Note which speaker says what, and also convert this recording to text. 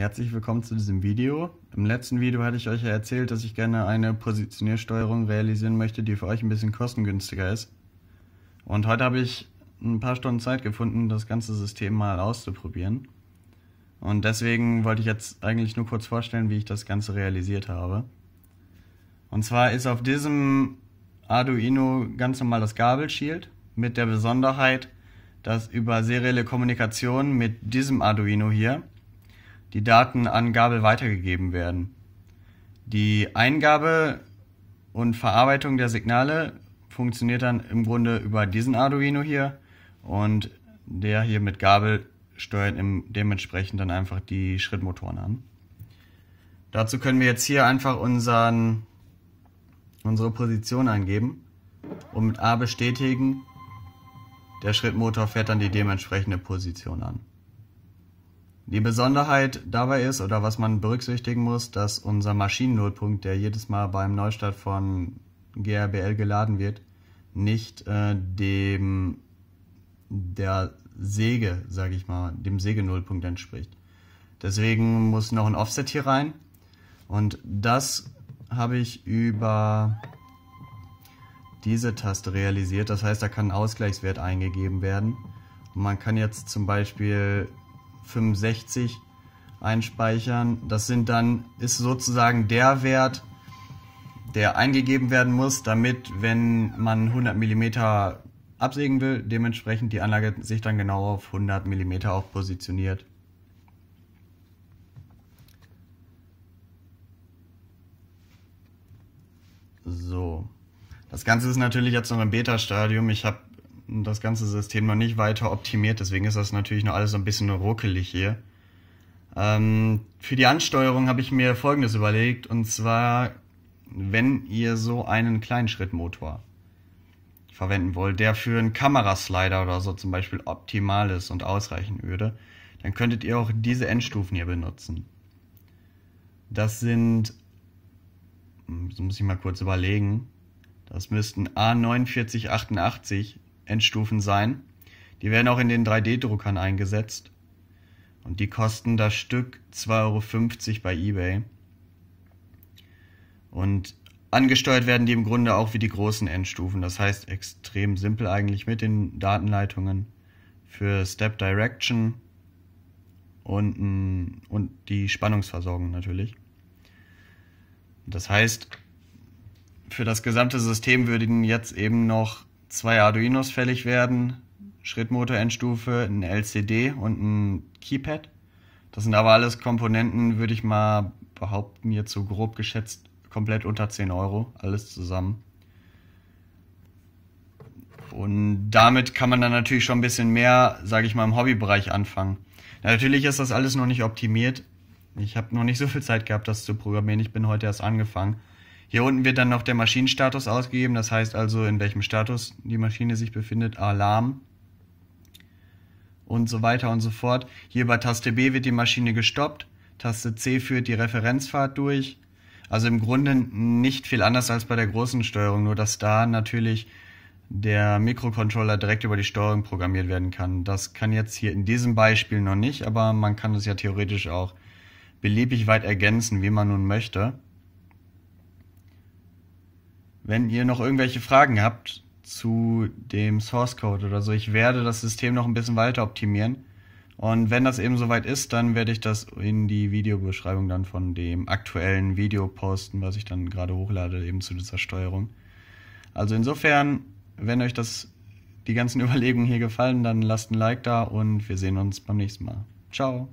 Speaker 1: Herzlich willkommen zu diesem Video. Im letzten Video hatte ich euch ja erzählt, dass ich gerne eine Positioniersteuerung realisieren möchte, die für euch ein bisschen kostengünstiger ist. Und heute habe ich ein paar Stunden Zeit gefunden, das ganze System mal auszuprobieren. Und deswegen wollte ich jetzt eigentlich nur kurz vorstellen, wie ich das Ganze realisiert habe. Und zwar ist auf diesem Arduino ganz normal das Gabelschild mit der Besonderheit, dass über serielle Kommunikation mit diesem Arduino hier die Daten an Gabel weitergegeben werden. Die Eingabe und Verarbeitung der Signale funktioniert dann im Grunde über diesen Arduino hier und der hier mit Gabel steuert dementsprechend dann einfach die Schrittmotoren an. Dazu können wir jetzt hier einfach unseren, unsere Position angeben und mit A bestätigen. Der Schrittmotor fährt dann die dementsprechende Position an. Die Besonderheit dabei ist, oder was man berücksichtigen muss, dass unser Maschinennullpunkt, der jedes Mal beim Neustart von GRBL geladen wird, nicht äh, dem der Säge, sage ich mal, dem Sägenullpunkt entspricht. Deswegen muss noch ein Offset hier rein. Und das habe ich über diese Taste realisiert. Das heißt, da kann ein Ausgleichswert eingegeben werden. Und man kann jetzt zum Beispiel 65 einspeichern. Das sind dann, ist sozusagen der Wert, der eingegeben werden muss, damit, wenn man 100 mm absägen will, dementsprechend die Anlage sich dann genau auf 100 mm auch positioniert. So. Das Ganze ist natürlich jetzt noch im Beta-Stadium. Ich habe das ganze System noch nicht weiter optimiert. Deswegen ist das natürlich noch alles so ein bisschen ruckelig hier. Ähm, für die Ansteuerung habe ich mir Folgendes überlegt. Und zwar, wenn ihr so einen Kleinschrittmotor verwenden wollt, der für einen Kameraslider oder so zum Beispiel optimal ist und ausreichen würde, dann könntet ihr auch diese Endstufen hier benutzen. Das sind, hm, so muss ich mal kurz überlegen, das müssten A4988 Endstufen sein. Die werden auch in den 3D-Druckern eingesetzt. Und die kosten das Stück 2,50 Euro bei eBay. Und angesteuert werden die im Grunde auch wie die großen Endstufen. Das heißt extrem simpel eigentlich mit den Datenleitungen für Step Direction und, und die Spannungsversorgung natürlich. Das heißt, für das gesamte System würden jetzt eben noch zwei Arduinos fällig werden, Schrittmotor Endstufe, ein LCD und ein Keypad. Das sind aber alles Komponenten, würde ich mal behaupten, jetzt so grob geschätzt, komplett unter 10 Euro, alles zusammen. Und damit kann man dann natürlich schon ein bisschen mehr, sage ich mal, im Hobbybereich anfangen. Natürlich ist das alles noch nicht optimiert. Ich habe noch nicht so viel Zeit gehabt, das zu programmieren. Ich bin heute erst angefangen. Hier unten wird dann noch der Maschinenstatus ausgegeben, das heißt also, in welchem Status die Maschine sich befindet, Alarm und so weiter und so fort. Hier bei Taste B wird die Maschine gestoppt, Taste C führt die Referenzfahrt durch. Also im Grunde nicht viel anders als bei der großen Steuerung, nur dass da natürlich der Mikrocontroller direkt über die Steuerung programmiert werden kann. Das kann jetzt hier in diesem Beispiel noch nicht, aber man kann es ja theoretisch auch beliebig weit ergänzen, wie man nun möchte. Wenn ihr noch irgendwelche Fragen habt zu dem Source Code oder so, ich werde das System noch ein bisschen weiter optimieren. Und wenn das eben soweit ist, dann werde ich das in die Videobeschreibung dann von dem aktuellen Video posten, was ich dann gerade hochlade, eben zu dieser Steuerung. Also insofern, wenn euch das, die ganzen Überlegungen hier gefallen, dann lasst ein Like da und wir sehen uns beim nächsten Mal. Ciao!